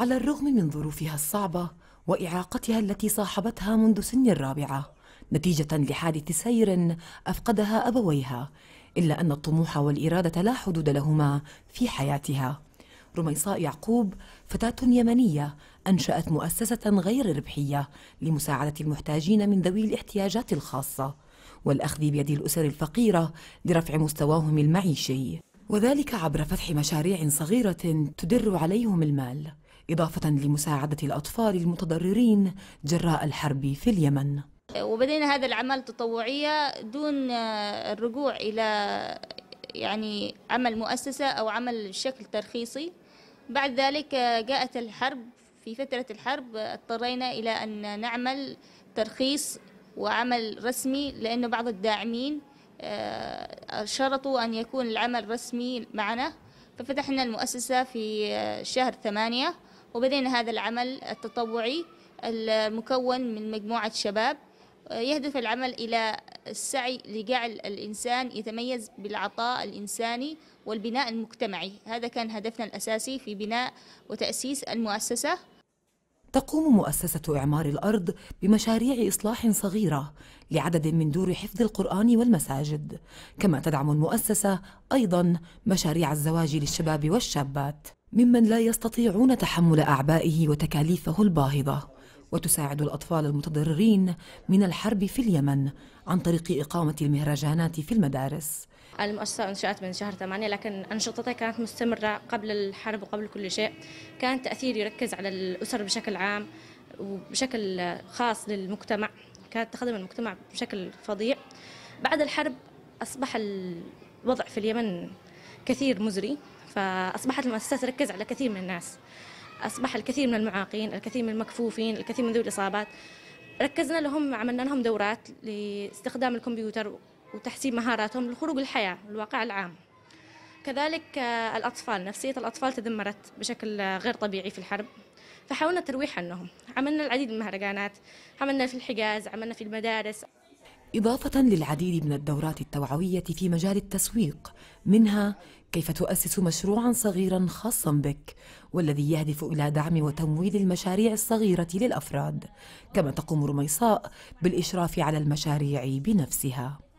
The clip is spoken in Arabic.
على الرغم من ظروفها الصعبة وإعاقتها التي صاحبتها منذ سن الرابعة نتيجة لحادث سير أفقدها أبويها إلا أن الطموح والإرادة لا حدود لهما في حياتها رميصاء يعقوب فتاة يمنية أنشأت مؤسسة غير ربحية لمساعدة المحتاجين من ذوي الاحتياجات الخاصة والأخذ بيد الأسر الفقيرة لرفع مستواهم المعيشي وذلك عبر فتح مشاريع صغيرة تدر عليهم المال إضافة لمساعدة الأطفال المتضررين جراء الحرب في اليمن وبدينا هذا العمل تطوعية دون الرجوع إلى يعني عمل مؤسسة أو عمل بشكل ترخيصي بعد ذلك جاءت الحرب في فترة الحرب اضطرينا إلى أن نعمل ترخيص وعمل رسمي لأن بعض الداعمين آه، شرطوا أن يكون العمل رسمي معنا ففتحنا المؤسسة في شهر ثمانية وبدينا هذا العمل التطوعي المكون من مجموعة شباب يهدف العمل إلى السعي لجعل الإنسان يتميز بالعطاء الإنساني والبناء المجتمعي هذا كان هدفنا الأساسي في بناء وتأسيس المؤسسة تقوم مؤسسة إعمار الأرض بمشاريع إصلاح صغيرة لعدد من دور حفظ القرآن والمساجد، كما تدعم المؤسسة أيضاً مشاريع الزواج للشباب والشابات، ممن لا يستطيعون تحمل أعبائه وتكاليفه الباهظة. وتساعد الأطفال المتضررين من الحرب في اليمن عن طريق إقامة المهرجانات في المدارس المؤسسة أنشأت من شهر 8 لكن أنشطتها كانت مستمرة قبل الحرب وقبل كل شيء كان تأثير يركز على الأسر بشكل عام وبشكل خاص للمجتمع كانت تخدم المجتمع بشكل فظيع بعد الحرب أصبح الوضع في اليمن كثير مزري فأصبحت المؤسسة تركز على كثير من الناس أصبح الكثير من المعاقين الكثير من المكفوفين الكثير من ذوي الإصابات ركزنا لهم عملنا لهم دورات لاستخدام الكمبيوتر وتحسين مهاراتهم للخروج الحياة الواقع العام كذلك آه، الأطفال نفسية الأطفال تدمرت بشكل آه، غير طبيعي في الحرب فحاولنا ترويح عنهم عملنا العديد من المهرجانات عملنا في الحجاز عملنا في المدارس إضافة للعديد من الدورات التوعوية في مجال التسويق منها كيف تؤسس مشروعا صغيرا خاصا بك والذي يهدف الى دعم وتمويل المشاريع الصغيره للافراد كما تقوم رميصاء بالاشراف على المشاريع بنفسها